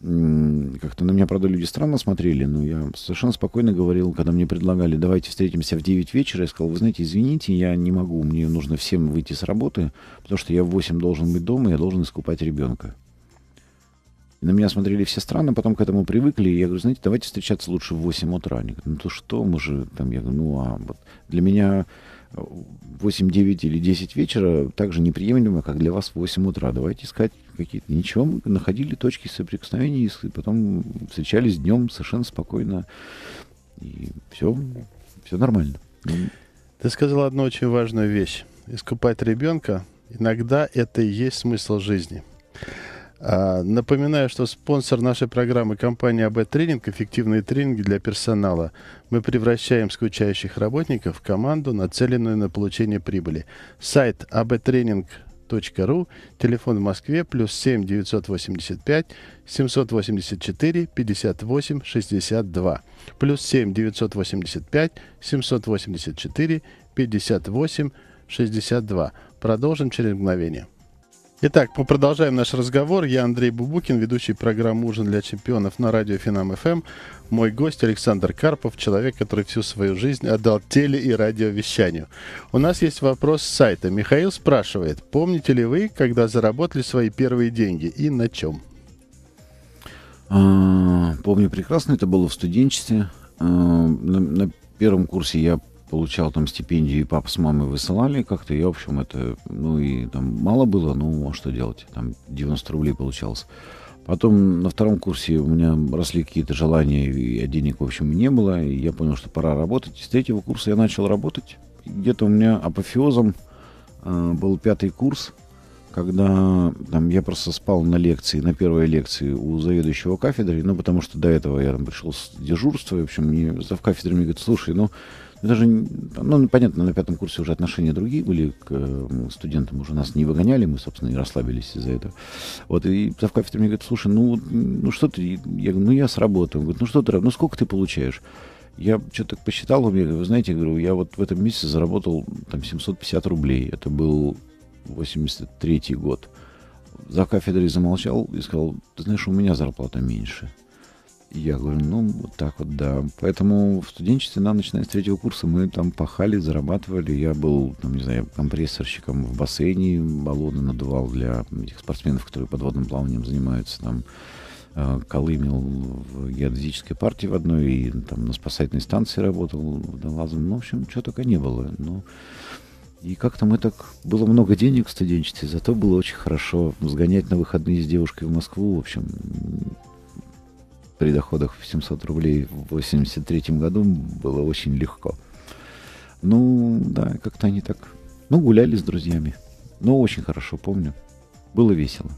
как-то на меня, правда, люди странно смотрели, но я совершенно спокойно говорил, когда мне предлагали, давайте встретимся в 9 вечера, я сказал, вы знаете, извините, я не могу, мне нужно всем выйти с работы, потому что я в 8 должен быть дома, я должен искупать ребенка. И на меня смотрели все странно, потом к этому привыкли, и я говорю, знаете, давайте встречаться лучше в 8 утра. Они говорят, ну то что, мы же, там, я говорю, ну а вот для меня 8-9 или 10 вечера также неприемлемо, как для вас 8 утра. Давайте искать какие-то. Ничего, мы находили точки соприкосновения, и потом встречались днем совершенно спокойно. И все, все нормально. Ты сказал одну очень важную вещь. Искупать ребенка иногда это и есть смысл жизни. А, напоминаю, что спонсор нашей программы компания АБ Тренинг – эффективные тренинги для персонала. Мы превращаем скучающих работников в команду, нацеленную на получение прибыли. Сайт abtraining.ru, телефон в Москве, плюс 7 985 784 58 62, плюс 7 985 784 58 62. Продолжим через мгновение. Итак, мы продолжаем наш разговор. Я Андрей Бубукин, ведущий программы «Ужин для чемпионов» на радио Финам ФМ. Мой гость Александр Карпов, человек, который всю свою жизнь отдал теле- и радиовещанию. У нас есть вопрос с сайта. Михаил спрашивает, помните ли вы, когда заработали свои первые деньги и на чем? А, помню прекрасно, это было в студенчестве. А, на, на первом курсе я получал там стипендию, и папа с мамой высылали как-то, и, в общем, это, ну, и там мало было, ну, а что делать, там 90 рублей получалось. Потом на втором курсе у меня росли какие-то желания, и а денег, в общем, не было, и я понял, что пора работать. С третьего курса я начал работать, где-то у меня апофеозом э, был пятый курс, когда там, я просто спал на лекции, на первой лекции у заведующего кафедры ну, потому что до этого я там пришел с дежурства, в общем, мне зав кафедрой мне говорят слушай, ну, даже, ну, понятно, на пятом курсе уже отношения другие были к э, студентам, уже нас не выгоняли, мы, собственно, и расслабились из-за этого. Вот, и завкафедра мне говорит, слушай, ну, ну что ты, я говорю, ну, я с работы. Он говорит, ну, что ты, ну, сколько ты получаешь? Я что-то посчитал, я говорю, вы знаете, я говорю, я вот в этом месяце заработал там 750 рублей. Это был 83 год. За кафедрой замолчал и сказал, ты знаешь, у меня зарплата меньше. Я говорю, ну, вот так вот, да. Поэтому в студенчестве, да, начиная с третьего курса, мы там пахали, зарабатывали. Я был, там, не знаю, компрессорщиком в бассейне, баллоны надувал для этих спортсменов, которые подводным плаванием занимаются, там, э, колымел в геодезической партии в одной, и там на спасательной станции работал водолазом. Ну, в общем, чего только не было. Но... Ну, и как-то мы так... Было много денег в студенчестве, зато было очень хорошо сгонять на выходные с девушкой в Москву. В общем, при доходах в 700 рублей в 83 году было очень легко. Ну, да, как-то они так... Ну, гуляли с друзьями. Ну, очень хорошо помню. Было весело.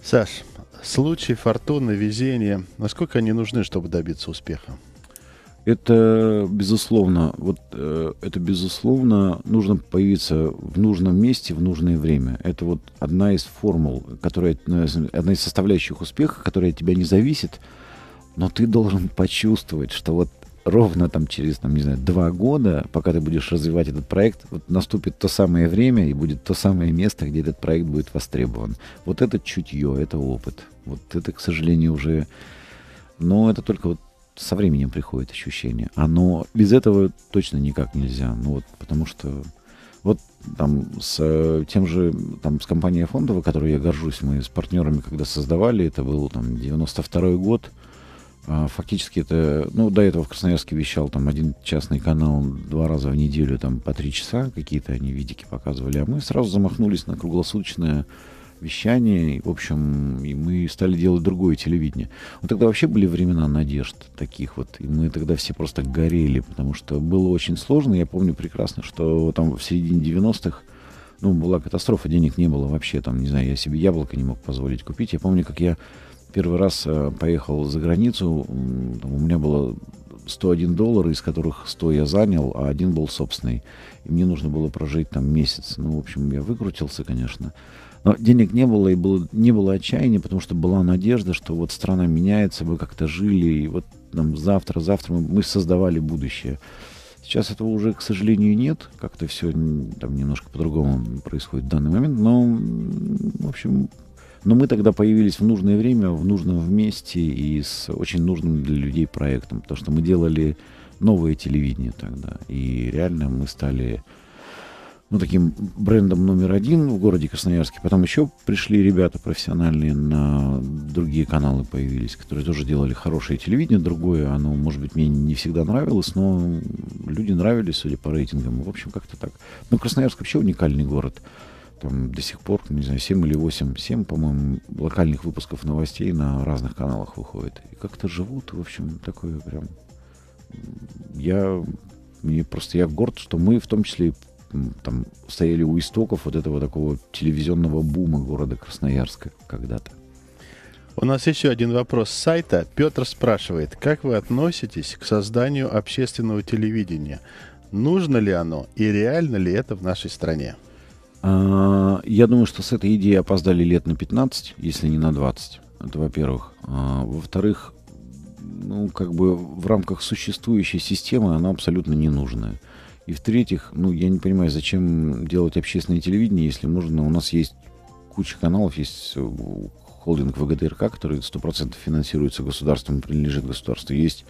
Саш, случаи фортуны, везения, насколько они нужны, чтобы добиться успеха? Это безусловно, вот э, это безусловно нужно появиться в нужном месте в нужное время. Это вот одна из формул, которая ну, одна из составляющих успеха, которая от тебя не зависит, но ты должен почувствовать, что вот ровно там через, там, не знаю, два года, пока ты будешь развивать этот проект, вот наступит то самое время и будет то самое место, где этот проект будет востребован. Вот это чутье, это опыт. Вот это, к сожалению, уже... Но это только вот со временем приходит ощущение. Оно а, без этого точно никак нельзя. Ну вот, потому что вот там с э, тем же, там с компанией Фондова, которую я горжусь, мы с партнерами, когда создавали, это был там 92-й год, а, фактически это, ну, до этого в Красноярске вещал там один частный канал два раза в неделю, там по три часа какие-то они видики показывали, а мы сразу замахнулись на круглосуточное вещании. В общем, и мы стали делать другое телевидение. Но тогда вообще были времена надежд таких вот. И мы тогда все просто горели, потому что было очень сложно. Я помню прекрасно, что там в середине 90-х ну, была катастрофа, денег не было вообще, там, не знаю, я себе яблоко не мог позволить купить. Я помню, как я первый раз э, поехал за границу, там, у меня было 101 доллар, из которых 100 я занял, а один был собственный. И мне нужно было прожить там месяц. Ну, в общем, я выкрутился, конечно денег не было, и было, не было отчаяния, потому что была надежда, что вот страна меняется, мы как-то жили, и вот там завтра, завтра мы, мы создавали будущее. Сейчас этого уже, к сожалению, нет. Как-то все там немножко по-другому происходит в данный момент. Но, в общем, но мы тогда появились в нужное время, в нужном месте и с очень нужным для людей проектом. Потому что мы делали новое телевидение тогда. И реально мы стали ну, таким брендом номер один в городе Красноярске. Потом еще пришли ребята профессиональные на другие каналы появились, которые тоже делали хорошее телевидение, другое. Оно, может быть, мне не всегда нравилось, но люди нравились, судя по рейтингам. В общем, как-то так. Но ну, Красноярск вообще уникальный город. Там до сих пор, не знаю, 7 или 8, 7, по-моему, локальных выпусков новостей на разных каналах выходит. И как-то живут, в общем, такое прям... Я мне просто я горд, что мы в том числе там стояли у истоков вот этого такого телевизионного бума города Красноярска когда-то. У нас еще один вопрос с сайта. Петр спрашивает, как вы относитесь к созданию общественного телевидения? Нужно ли оно и реально ли это в нашей стране? А, я думаю, что с этой идеей опоздали лет на 15, если не на 20. Это во-первых. А, во-вторых, ну, как бы в рамках существующей системы она абсолютно ненужная. И в-третьих, ну, я не понимаю, зачем делать общественное телевидение, если можно... У нас есть куча каналов, есть э, холдинг ВГТРК, который 100% финансируется государством, принадлежит государству. Есть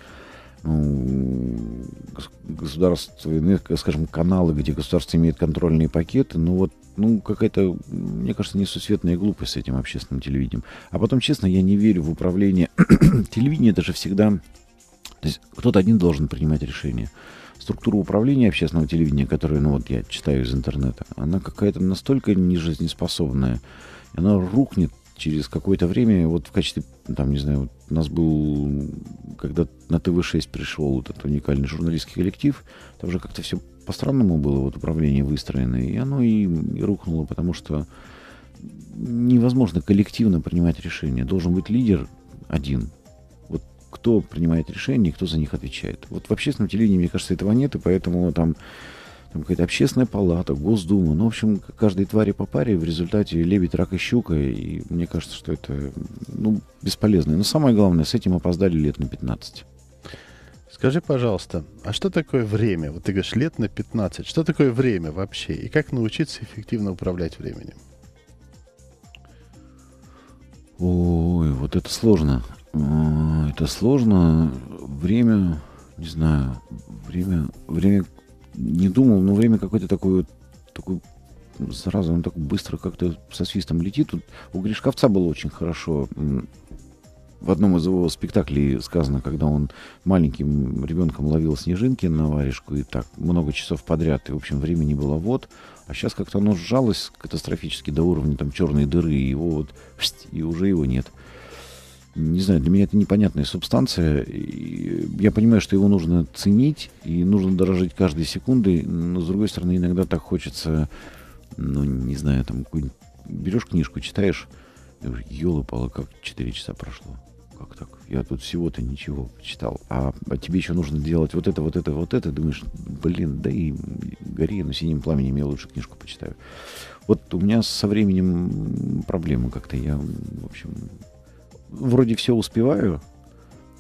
ну, государственные, ну, э, скажем, каналы, где государство имеет контрольные пакеты, ну вот, ну какая-то, мне кажется, несусветная глупость с этим общественным телевидением. А потом, честно, я не верю в управление. Телевидение это же всегда, то есть кто-то один должен принимать решение структура управления общественного телевидения, которую, ну вот я читаю из интернета, она какая-то настолько нежизнеспособная, она рухнет через какое-то время, вот в качестве, ну, там, не знаю, вот у нас был, когда на ТВ-6 пришел вот этот уникальный журналистский коллектив, там же как-то все по-странному было вот управление выстроено, и оно и, и рухнуло, потому что невозможно коллективно принимать решения. Должен быть лидер один, кто принимает решения кто за них отвечает. Вот в общественном телевидении, мне кажется, этого нет, и поэтому там, там какая-то общественная палата, Госдума, ну, в общем, каждой твари по паре, в результате лебедь, рак и щука, и мне кажется, что это, ну, бесполезно. Но самое главное, с этим опоздали лет на 15. Скажи, пожалуйста, а что такое время? Вот ты говоришь, лет на 15. Что такое время вообще? И как научиться эффективно управлять временем? Ой, вот это сложно. Э, это сложно. Время, не знаю, время, время не думал, но время какое-то такое, такое сразу, он так быстро как-то со свистом летит. Тут у Гришковца было очень хорошо. В одном из его спектаклей сказано, когда он маленьким ребенком ловил снежинки на варежку и так много часов подряд, и, в общем, времени было вот. А сейчас как-то оно сжалось катастрофически до уровня там черной дыры, и его вот, и уже его нет не знаю, для меня это непонятная субстанция. И я понимаю, что его нужно ценить и нужно дорожить каждой секундой, но, с другой стороны, иногда так хочется, ну, не знаю, там, берешь книжку, читаешь, елы-палы, как 4 часа прошло. Как так? Я тут всего-то ничего почитал. А, а тебе еще нужно делать вот это, вот это, вот это. Думаешь, блин, да и гори, но синим пламенем я лучше книжку почитаю. Вот у меня со временем проблемы как-то. Я, в общем, вроде все успеваю,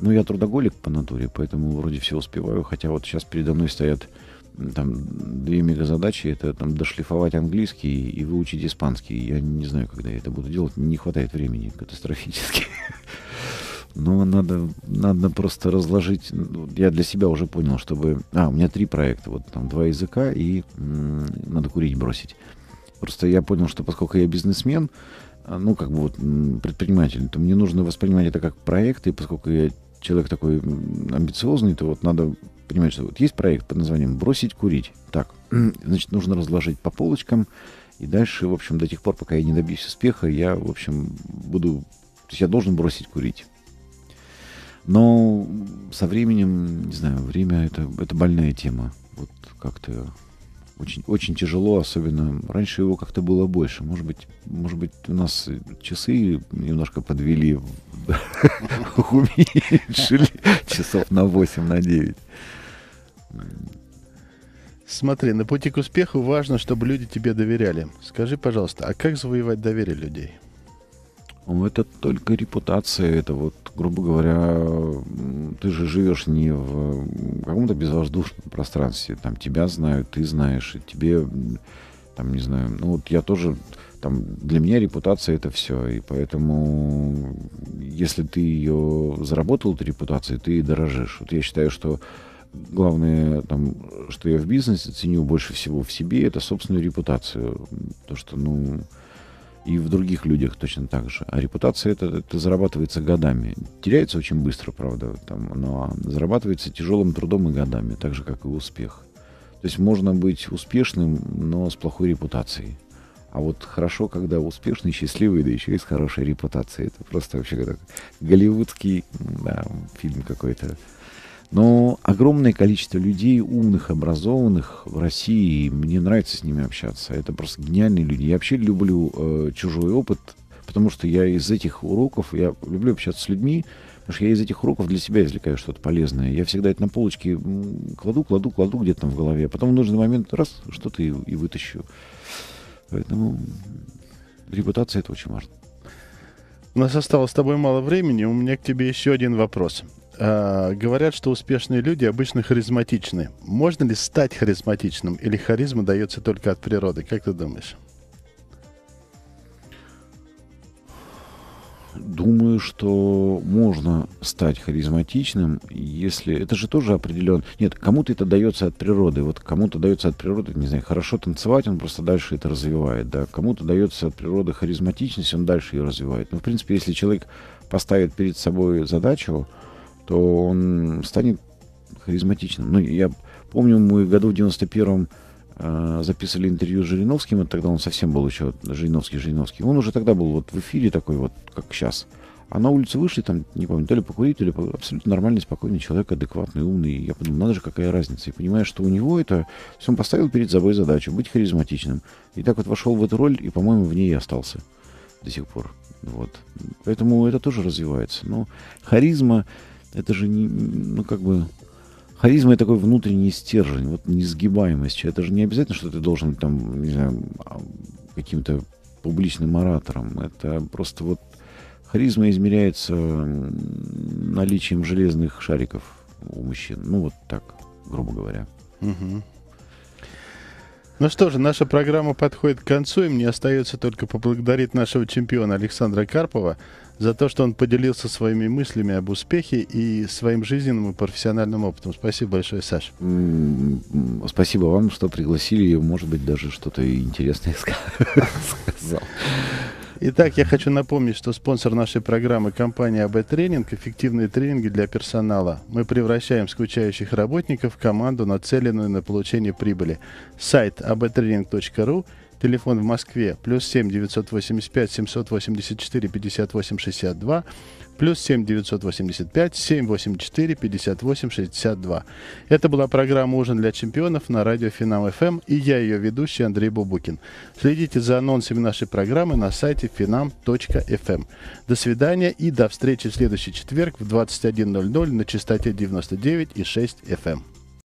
но я трудоголик по натуре, поэтому вроде все успеваю, хотя вот сейчас передо мной стоят там две мегазадачи, это там дошлифовать английский и выучить испанский. Я не знаю, когда я это буду делать, не хватает времени катастрофически. Но надо, надо просто разложить. Ну, я для себя уже понял, чтобы... А, у меня три проекта, вот там два языка и м- надо курить бросить. Просто я понял, что поскольку я бизнесмен, а, ну, как бы вот предприниматель, то мне нужно воспринимать это как проект, и поскольку я человек такой амбициозный, то вот надо понимать, что вот есть проект под названием «Бросить курить». Так, значит, нужно разложить по полочкам, и дальше, в общем, до тех пор, пока я не добьюсь успеха, я, в общем, буду... То есть я должен бросить курить. Но со временем, не знаю, время это, это больная тема. Вот как-то очень, очень тяжело, особенно раньше его как-то было больше. Может быть, может быть, у нас часы немножко подвели, уменьшили часов на 8, на 9. Смотри, на пути к успеху важно, чтобы люди тебе доверяли. Скажи, пожалуйста, а как завоевать доверие людей? Это только репутация, это вот, грубо говоря, ты же живешь не в каком-то безвоздушном пространстве. Там тебя знают, ты знаешь, и тебе, там, не знаю, ну вот я тоже, там, для меня репутация это все. И поэтому, если ты ее заработал, эту репутацию, ты и дорожишь. Вот я считаю, что главное, там, что я в бизнесе ценю больше всего в себе, это собственную репутацию. То, что, ну, и в других людях точно так же. А репутация это, это зарабатывается годами. Теряется очень быстро, правда, там, но зарабатывается тяжелым трудом и годами, так же, как и успех. То есть можно быть успешным, но с плохой репутацией. А вот хорошо, когда успешный, счастливый, да еще и с хорошей репутацией. Это просто вообще как голливудский да, фильм какой-то. Но огромное количество людей, умных, образованных в России, мне нравится с ними общаться. Это просто гениальные люди. Я вообще люблю э, чужой опыт, потому что я из этих уроков, я люблю общаться с людьми, потому что я из этих уроков для себя извлекаю что-то полезное. Я всегда это на полочке кладу, кладу, кладу где-то там в голове, а потом в нужный момент раз, что-то и, и вытащу. Поэтому репутация это очень важно. У нас осталось с тобой мало времени. У меня к тебе еще один вопрос. А, говорят, что успешные люди обычно харизматичны. Можно ли стать харизматичным или харизма дается только от природы? Как ты думаешь? Думаю, что можно стать харизматичным, если... Это же тоже определен... Нет, кому-то это дается от природы. Вот кому-то дается от природы, не знаю, хорошо танцевать, он просто дальше это развивает, да. Кому-то дается от природы харизматичность, он дальше ее развивает. Но ну, в принципе, если человек поставит перед собой задачу, то он станет харизматичным. Ну, я помню, мы году в 91-м э, записывали интервью с Жириновским, это тогда он совсем был еще Жириновский, Жириновский. Он уже тогда был вот в эфире такой вот, как сейчас. А на улице вышли, там, не помню, то ли покурить, то ли по... абсолютно нормальный, спокойный человек, адекватный, умный. И я подумал, надо же, какая разница. И понимаю, что у него это... То он поставил перед собой задачу быть харизматичным. И так вот вошел в эту роль, и, по-моему, в ней и остался до сих пор. Вот. Поэтому это тоже развивается. Но харизма это же не, ну как бы, харизма это такой внутренний стержень, вот несгибаемость. Это же не обязательно, что ты должен там, не знаю, каким-то публичным оратором. Это просто вот харизма измеряется наличием железных шариков у мужчин. Ну вот так, грубо говоря. Угу. Ну что же, наша программа подходит к концу, и мне остается только поблагодарить нашего чемпиона Александра Карпова за то, что он поделился своими мыслями об успехе и своим жизненным и профессиональным опытом. Спасибо большое, Саша. Спасибо вам, что пригласили, и, может быть, даже что-то интересное сказал. Итак, я хочу напомнить, что спонсор нашей программы – компания АБ Тренинг, эффективные тренинги для персонала. Мы превращаем скучающих работников в команду, нацеленную на получение прибыли. Сайт abtraining.ru, телефон в Москве – плюс 7 985 784 58 62, плюс 7 985 784 58 62. Это была программа «Ужин для чемпионов» на радио Финам ФМ и я ее ведущий Андрей Бубукин. Следите за анонсами нашей программы на сайте finam.fm. До свидания и до встречи в следующий четверг в 21.00 на частоте 99 и 6 FM.